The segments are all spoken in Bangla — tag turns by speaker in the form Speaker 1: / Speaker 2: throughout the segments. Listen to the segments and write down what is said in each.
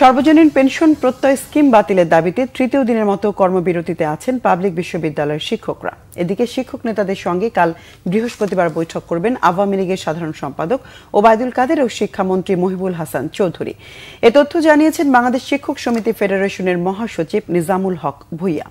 Speaker 1: সর্বজনীন পেনশন প্রত্যয় স্কিম বাতিলের দাবিতে তৃতীয় দিনের মতো কর্মবিরতিতে আছেন পাবলিক বিশ্ববিদ্যালয়ের শিক্ষকরা এদিকে শিক্ষক নেতাদের সঙ্গে কাল বৃহস্পতিবার বৈঠক করবেন আওয়ামী লীগের সাধারণ সম্পাদক ওবায়দুল কাদের ও শিক্ষামন্ত্রী মহিবুল হাসান চৌধুরী এ তথ্য জানিয়েছেন বাংলাদেশ শিক্ষক সমিতি ফেডারেশনের মহাসচিব নিজামুল হক ভুইয়া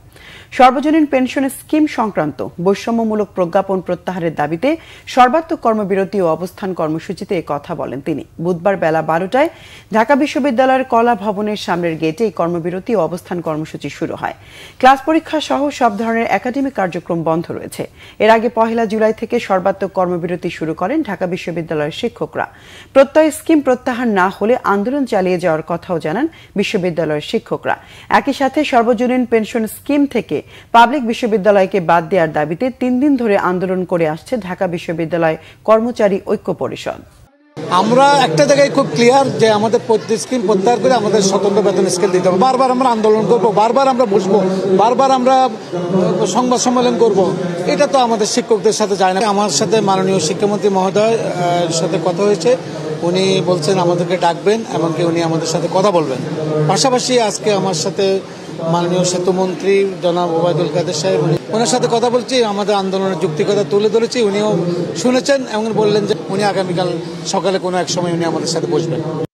Speaker 1: সর্বজনীন পেনশন স্কিম সংক্রান্ত বৈষম্যমূলক প্রজ্ঞাপন প্রত্যাহারের দাবিতে সর্বাত্মক কর্মবিরতি ও অবস্থান কর্মসূচিতে কথা বলেন তিনি বুধবার বেলা বারোটায় ঢাকা বিশ্ববিদ্যালয়ের কলা ভবনের সামনের গেটে এই কর্মবিরতি ও অবস্থান কর্মসূচি শুরু হয় ক্লাস পরীক্ষা সহ সব ধরনের একাডেমিক কার্যক্রম বন্ধ রয়েছে এর আগে পহেলা জুলাই থেকে সর্বাত্মক কর্মবিরতি শুরু করেন ঢাকা বিশ্ববিদ্যালয়ের শিক্ষকরা প্রত্যয় স্কিম প্রত্যাহার না হলে আন্দোলন চালিয়ে যাওয়ার কথাও জানান বিশ্ববিদ্যালয়ের শিক্ষকরা একই সাথে সর্বজনীন পেনশন স্কিম থেকে পাবলিক বিশ্ববিদ্যালয়কে বাদ দেওয়ার দাবিতে তিন দিন ধরে আন্দোলন করে আসছে ঢাকা বিশ্ববিদ্যালয় কর্মচারী ঐক্য পরিষদ
Speaker 2: আমরা একটা জায়গায় খুব ক্লিয়ার যে আমাদের স্কিম প্রত্যাহার করে আমাদের স্বতন্ত্র বেতন স্কেল দিতে হবে বারবার আমরা আন্দোলন করব বারবার আমরা বসবো বারবার আমরা সংবাদ সম্মেলন করব এটা তো আমাদের শিক্ষকদের সাথে যায় না আমার সাথে মাননীয় শিক্ষামন্ত্রী মহোদয়ের সাথে কথা হয়েছে উনি বলছেন আমাদেরকে ডাকবেন এমনকি উনি আমাদের সাথে কথা বলবেন পাশাপাশি আজকে আমার সাথে মাননীয় সেতুমন্ত্রী জনাব ওবায়দুল কাদের সাহেব ওনার সাথে কথা বলছি আমাদের আন্দোলনের যুক্তিকতা তুলে ধরেছি উনিও শুনেছেন এবং বললেন
Speaker 3: যে উনি আগামীকাল সকালে কোনো এক সময় উনি আমাদের সাথে বসবেন